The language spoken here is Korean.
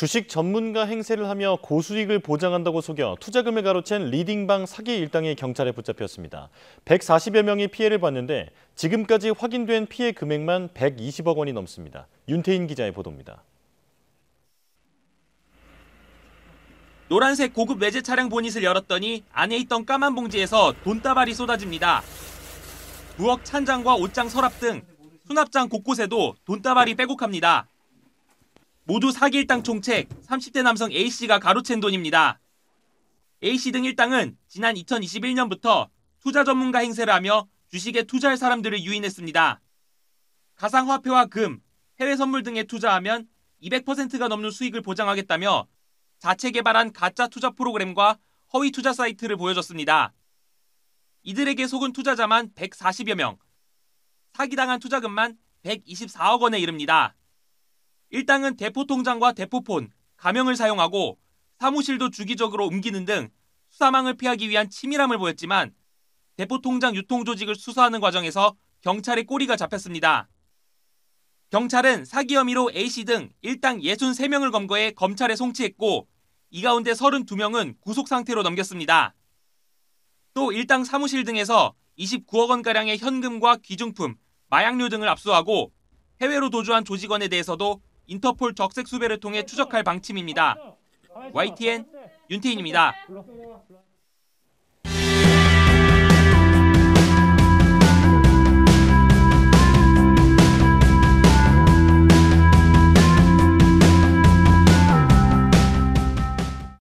주식 전문가 행세를 하며 고수익을 보장한다고 속여 투자금을 가로챈 리딩방 사기 일당이 경찰에 붙잡혔습니다. 140여 명이 피해를 봤는데 지금까지 확인된 피해 금액만 120억 원이 넘습니다. 윤태인 기자의 보도입니다. 노란색 고급 외제 차량 보닛을 열었더니 안에 있던 까만 봉지에서 돈다발이 쏟아집니다. 부엌 찬장과 옷장 서랍 등 수납장 곳곳에도 돈다발이 빼곡합니다. 모두 사기 일당 총책 30대 남성 A씨가 가로챈 돈입니다. A씨 등 일당은 지난 2021년부터 투자 전문가 행세를 하며 주식에 투자할 사람들을 유인했습니다. 가상화폐와 금, 해외 선물 등에 투자하면 200%가 넘는 수익을 보장하겠다며 자체 개발한 가짜 투자 프로그램과 허위 투자 사이트를 보여줬습니다. 이들에게 속은 투자자만 140여 명, 사기당한 투자금만 124억 원에 이릅니다. 일당은 대포통장과 대포폰, 가명을 사용하고 사무실도 주기적으로 옮기는 등 수사망을 피하기 위한 치밀함을 보였지만 대포통장 유통 조직을 수사하는 과정에서 경찰의 꼬리가 잡혔습니다. 경찰은 사기 혐의로 A씨 등 일당 63명을 검거해 검찰에 송치했고 이 가운데 32명은 구속 상태로 넘겼습니다. 또 일당 사무실 등에서 29억 원가량의 현금과 귀중품, 마약류 등을 압수하고 해외로 도주한 조직원에 대해서도 인터폴 적색 수배를 통해 추적할 방침입니다. YTN 윤태인입니다.